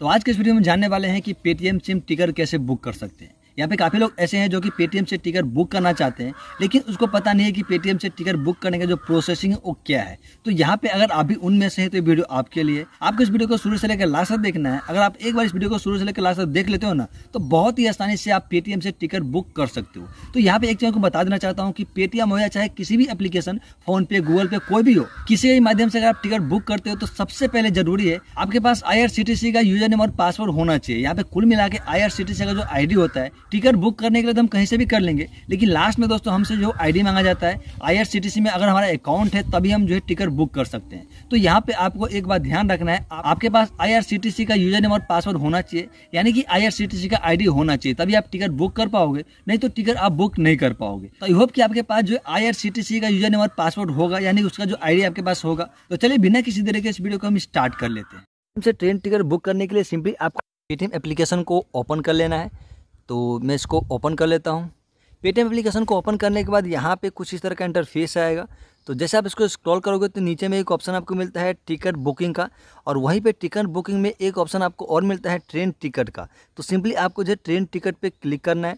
तो आज के इस वीडियो में जानने वाले हैं कि पेटीएम सिम टिकट कैसे बुक कर सकते हैं यहाँ पे काफ़ी लोग ऐसे हैं जो कि पेटीएम से टिकट बुक करना चाहते हैं लेकिन उसको पता नहीं है कि पेटीएम से टिकट बुक करने का जो प्रोसेसिंग है वो क्या है तो यहाँ पे अगर आप भी उनमें से है तो ये वीडियो आपके लिए आपको इस वीडियो को शुरू से लेकर लास्ट तक देखना है अगर आप एक बार इस वीडियो को शुरू से लेकर लास्ट तक देख लेते हो ना तो बहुत ही आसानी से आप पेटीएम से टिकट बुक कर सकते हो तो यहाँ पे एक चीज़ को बता देना चाहता हूँ कि पेटीएम हो या चाहे किसी भी एप्लीकेशन फोनपे गूगल पे कोई भी हो किसी भी माध्यम से अगर आप टिकट बुक करते हो तो सबसे पहले जरूरी है आपके पास आई का यूजर नेम और पासवर्ड होना चाहिए यहाँ पे कुल मिला के आई का जो आई होता है टिकट बुक करने के लिए तो हम कहीं से भी कर लेंगे लेकिन लास्ट में दोस्तों हमसे जो आईडी मांगा जाता है आईआरसीटीसी में अगर हमारा अकाउंट है तभी हम जो है टिकट बुक कर सकते हैं तो यहाँ पे आपको एक बात ध्यान रखना है आपके पास आईआरसीटीसी का यूजर नेम और पासवर्ड होना चाहिए यानी कि आईआरसीटीसी का आईडी होना चाहिए तभी आप टिकट बुक कर पाओगे नहीं तो टिकट आप बुक नहीं कर पाओगे तो आई होप कि आपके पास जो आईआरसीटीसी का यूजर नेम और पासवर्ड होगा यानी उसका जो आईडी आपके पास होगा तो चलिए बिना किसी तरीके इस वीडियो को हम स्टार्ट कर लेते हैं हमसे ट्रेन टिकट बुक करने के लिए सिंपली आपको पेटीएम एप्लीकेशन को ओपन कर लेना है तो मैं इसको ओपन कर लेता हूँ पेटीएम एप्लीकेशन को ओपन करने के बाद यहाँ पे कुछ इस तरह का इंटरफेस आएगा तो जैसे आप इसको स्क्रॉल करोगे तो नीचे में एक ऑप्शन आपको मिलता है टिकट बुकिंग का और वहीं पे टिकट बुकिंग में एक ऑप्शन आपको और मिलता है ट्रेन टिकट का तो सिंपली आपको जो ट्रेन टिकट पे क्लिक करना है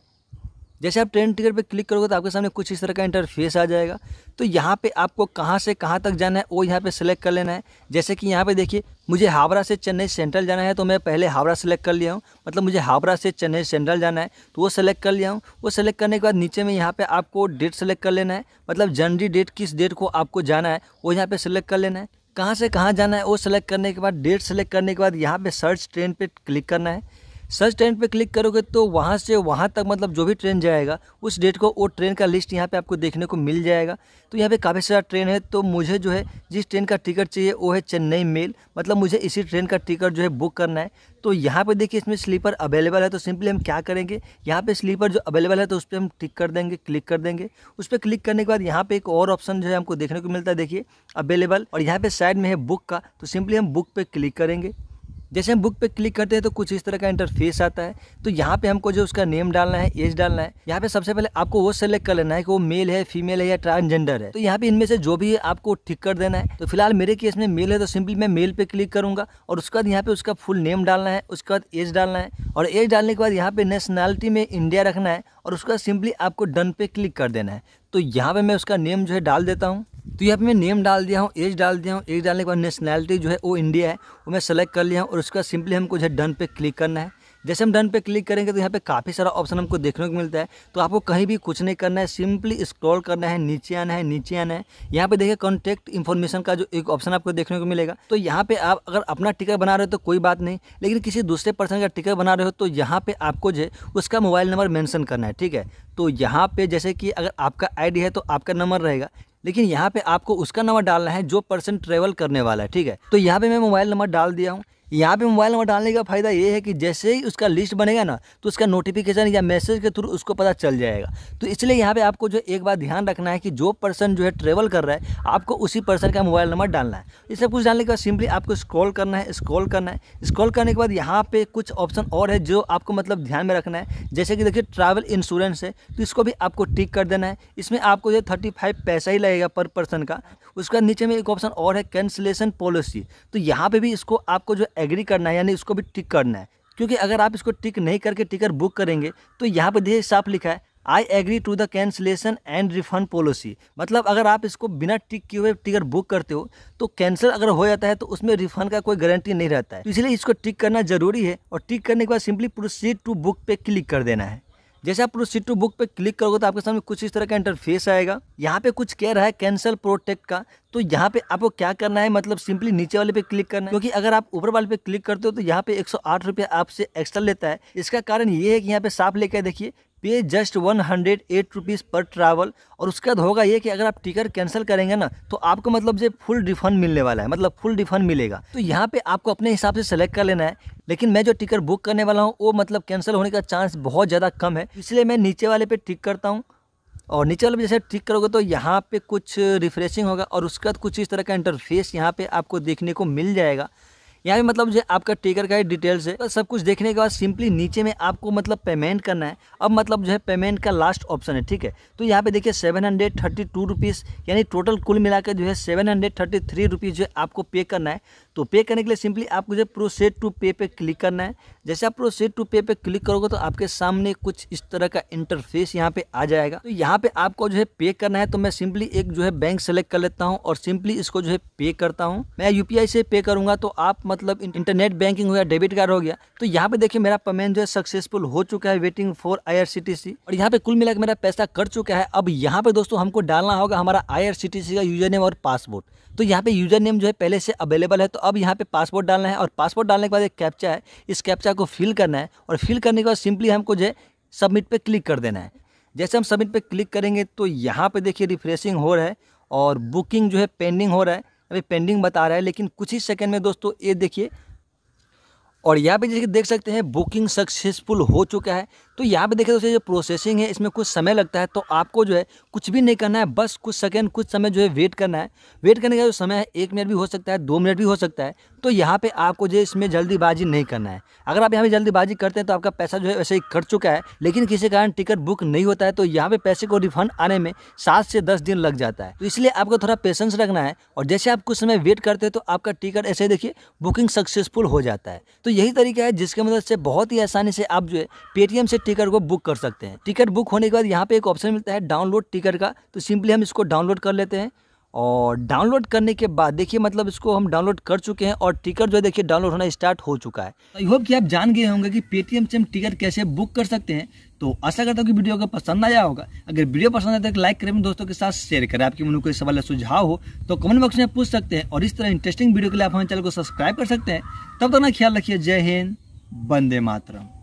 जैसे आप ट्रेन टिकट पर क्लिक करोगे तो आपके सामने कुछ इस तरह का इंटरफेस आ जाएगा तो यहाँ पे आपको कहाँ से कहाँ तक जाना है वो यहाँ पे सेलेक्ट कर लेना है जैसे कि यहाँ पे देखिए मुझे हावड़ा से चेन्नई सेंट्रल जाना है तो मैं पहले हावड़ा सेलेक्ट कर लिया हूँ मतलब मुझे हावड़ा से चेन्नई सेंट्रल जाना है तो वो सेलेक्ट कर लिया हूँ वो सेलेक्ट करने के बाद नीचे में यहाँ पर आपको डेट सेलेक्ट कर लेना है मतलब जनरी डेट किस डेट को आपको जाना है वो यहाँ पर सिलेक्ट कर लेना है कहाँ से कहाँ जाना है वो सेलेक्ट करने के बाद डेट सेलेक्ट करने के बाद यहाँ पर सर्च ट्रेन पर क्लिक करना है सर्च ट्रेन पे क्लिक करोगे तो वहाँ से वहाँ तक मतलब जो भी ट्रेन जाएगा उस डेट को वो ट्रेन का लिस्ट यहाँ पे आपको देखने को मिल जाएगा तो यहाँ पे काफ़ी सारा ट्रेन है तो मुझे जो है जिस ट्रेन का टिकट चाहिए वो है चेन्नई मेल मतलब मुझे इसी ट्रेन का टिकट जो है बुक करना है तो यहाँ पे देखिए इसमें स्लीपर अवेलेबल है तो सिंपली हम क्या करेंगे यहाँ पे स्लीपर जो अवेलेबल है तो उस पर हम टिक कर देंगे क्लिक कर देंगे उस पर क्लिक करने के बाद यहाँ पे एक और ऑप्शन जो है हमको देखने को मिलता है देखिए अवेलेबल और यहाँ पे साइड में है बुक का तो सिंपली हम बुक पे क्लिक करेंगे जैसे हम बुक पे क्लिक करते हैं तो कुछ इस तरह का इंटरफेस आता है तो यहाँ पे हमको जो उसका नेम डालना है एज डालना है यहाँ पे सबसे पहले आपको वो सेलेक्ट कर लेना है कि वो मेल है फीमेल है या ट्रांसजेंडर है तो यहाँ पे इनमें से जो भी है आपको ठीक कर देना है तो फिलहाल मेरे केस में मेल है तो सिंपली मैं मेल पे क्लिक करूंगा और उसके बाद यहाँ पे उसका फुल नेम डालना है उसके बाद एज डालना है और एज डालने के बाद यहाँ पे नेशनैलिटी में इंडिया रखना है और उसके बाद सिंपली आपको डन पे क्लिक कर देना है तो यहाँ पे मैं उसका नेम जो है डाल देता हूँ तो यहाँ पे मैं नेम डाल दिया हूँ एज डाल दिया हूँ एज डालने के बाद नेशनैलिटी जो है वो इंडिया है वो मैं सेलेक्ट कर लिया हूँ और उसका सिंपली हमको जो है डन पे क्लिक करना है जैसे हम डन पे क्लिक करेंगे तो यहाँ पे काफ़ी सारा ऑप्शन हमको देखने को मिलता है तो आपको कहीं भी कुछ नहीं करना है सिंपली स्क्रॉल करना है नीचे आना है नीचे आना है यहाँ पे देखिए कॉन्टैक्ट इन्फॉर्मेशन का जो एक ऑप्शन आपको देखने को मिलेगा तो यहाँ पे आप अगर अपना टिकट बना रहे हो तो कोई बात नहीं लेकिन किसी दूसरे पर्सन का टिकट बना रहे हो तो यहाँ पर आपको जो उसका मोबाइल नंबर मैंशन करना है ठीक है तो यहाँ पर जैसे कि अगर आपका आई है तो आपका नंबर रहेगा लेकिन यहाँ पे आपको उसका नंबर डालना है जो पर्सन ट्रेवल करने वाला है ठीक है तो यहाँ पे मैं मोबाइल नंबर डाल दिया हूँ यहाँ पे मोबाइल नंबर डालने का फ़ायदा ये है कि जैसे ही उसका लिस्ट बनेगा ना तो उसका नोटिफिकेशन या मैसेज के थ्रू उसको पता चल जाएगा तो इसलिए यहाँ पे आपको जो एक बात ध्यान रखना है कि जो पर्सन जो है ट्रेवल कर रहा है आपको उसी पर्सन का मोबाइल नंबर डालना है ये सब कुछ डालने के बाद सिंपली आपको स्क्रॉल करना है स्क्रॉल करना है स्क्रॉल करने के बाद यहाँ पर कुछ ऑप्शन और है जो आपको मतलब ध्यान में रखना है जैसे कि देखिए ट्रैवल इंश्योरेंस है तो इसको भी आपको टिक कर देना है इसमें आपको जो थर्टी पैसा ही लगेगा पर पर्सन का उसके बाद नीचे में एक ऑप्शन और है कैंसिलेशन पॉलिसी तो यहाँ पर भी इसको आपको जो एग्री करना है यानी इसको भी टिक करना है क्योंकि अगर आप इसको टिक नहीं करके टिकर बुक करेंगे तो यहाँ पर देखिए साफ लिखा है I agree to the cancellation and refund policy मतलब अगर आप इसको बिना टिक किए हुए टिकट बुक करते हो तो कैंसिल अगर हो जाता है तो उसमें रिफंड का कोई गारंटी नहीं रहता है तो इसलिए इसको टिक करना जरूरी है और टिक करने के बाद सिंपली प्रोसीड टू बुक पे क्लिक कर देना है जैसे आप प्रोसीड टू बुक पे क्लिक करोगे तो आपके सामने कुछ इस तरह का इंटरफेस आएगा यहाँ पे कुछ कह रहा है कैंसल प्रोटेक्ट का तो यहाँ पे आपको क्या करना है मतलब सिंपली नीचे वाले पे क्लिक करना है क्योंकि अगर आप ऊपर वाले पे क्लिक करते हो तो यहाँ पे एक सौ आपसे एक्स्ट्रा लेता है इसका कारण ये है कि यहाँ पे साफ लेकर देखिए पे just one hundred eight rupees per travel और उसके बाद होगा ये कि अगर आप टिकट कैंसिल करेंगे ना तो आपको मतलब जो फुल रिफंड मिलने वाला है मतलब फुल रिफंड मिलेगा तो यहाँ पे आपको अपने हिसाब से सेलेक्ट कर लेना है लेकिन मैं जो टिकट बुक करने वाला हूँ वो मतलब कैंसिल होने का चांस बहुत ज़्यादा कम है इसलिए मैं नीचे वाले पे टिक करता हूँ और नीचे वाले जैसे टिक करोगे तो यहाँ पे कुछ रिफ्रेशिंग होगा और उसके बाद कुछ इस तरह का इंटरफेस यहाँ पे आपको देखने को मिल जाएगा यहाँ पे मतलब जो आपका टिकर का डिटेल्स है तो सब कुछ देखने के बाद सिंपली नीचे में आपको मतलब पेमेंट करना है अब मतलब जो है पेमेंट का लास्ट ऑप्शन है ठीक है तो यहाँ पे देखिए seven hundred thirty two rupees यानी टोटल कुल मिलाकर जो है seven hundred thirty three rupees जो है आपको पे करना है तो पे करने के लिए सिंपली आपको जो है प्रोसेड टू पे पे क्लिक करना है जैसे आप प्रोसेड टू पे पे क्लिक करोगे तो आपके सामने कुछ इस तरह का इंटरफेस यहाँ पे आ जाएगा तो यहाँ पे आपको जो है पे करना है तो मैं सिंपली एक जो है बैंक सेलेक्ट कर लेता हूँ और सिंपली इसको जो है पे करता हूँ मैं यूपीआई से पे करूँगा तो आप मतलब इंटरनेट बैंकिंग हो गया डेबिट कार्ड हो गया तो यहाँ पे देखिए मेरा पेमेंट जो है सक्सेसफुल हो चुका है वेटिंग फॉर आई और यहाँ पे कुल मिलाकर मेरा पैसा कट चुका है अब यहाँ पे दोस्तों हमको डालना होगा हमारा आई का यूजर नेम और पासपोर्ट तो यहाँ पे यूजर नेम जो है पहले से अवेलेबल है तो अब यहाँ पे पासपोर्ट डालना है और पासपोर्ट डालने के बाद एक कैप्चा है इस कैप्चा को फिल करना है और फिल करने के बाद सिंपली हमको जो है सबमिट पर क्लिक कर देना है जैसे हम सबमिट पर क्लिक करेंगे तो यहाँ पर देखिए रिफ्रेशिंग हो रहा है और बुकिंग जो है पेंडिंग हो रहा है अभी पेंडिंग बता रहा है लेकिन कुछ ही सेकंड में दोस्तों ये देखिए और यहाँ पे जैसे देख सकते हैं बुकिंग सक्सेसफुल हो चुका है तो यहाँ पे देखिए दोस्तों जो प्रोसेसिंग है इसमें कुछ समय लगता है तो आपको जो है कुछ भी नहीं करना है बस कुछ सेकंड कुछ समय जो है वेट करना है वेट करने का जो समय है एक मिनट भी हो सकता है दो मिनट भी हो सकता है तो यहाँ पे आपको जो इसमें जल्दीबाजी नहीं करना है अगर आप यहाँ पे जल्दीबाजी करते हैं तो आपका पैसा जो है वैसे ही कट चुका है लेकिन किसी कारण टिकट बुक नहीं होता है तो यहाँ पे पैसे को रिफंड आने में सात से दस दिन लग जाता है तो इसलिए आपको थोड़ा पेशेंस रखना है और जैसे आप कुछ समय वेट करते हैं तो आपका टिकट ऐसे देखिए बुकिंग सक्सेसफुल हो जाता है तो यही तरीका है जिसके मदद से बहुत ही आसानी से आप जो है पेटीएम से टिकट को बुक कर सकते हैं टिकट बुक होने के बाद यहाँ पे एक ऑप्शन मिलता है डाउनलोड टिकट का तो सिंपली हम इसको डाउनलोड कर लेते हैं और डाउनलोड करने के बाद देखिए मतलब इसको हम डाउनलोड कर चुके हैं और टिकट जो है देखिए डाउनलोड होना स्टार्ट हो चुका है आई होप कि आप जान गए होंगे कि पेटीएम से हम टिकट कैसे बुक कर सकते हैं तो आशा करता हूँ कि वीडियो अगर पसंद आया होगा अगर वीडियो पसंद आया तो लाइक करें दोस्तों के साथ शेयर करें आपके मन कोई सवाल या सुझाव हो तो कमेंट बॉक्स में पूछ सकते हैं और इस तरह इंटरेस्टिंग वीडियो के लिए आप हमारे चैनल को सब्सक्राइब कर सकते हैं तब तक ना ख्याल रखिए जय हिंद बंदे मातरम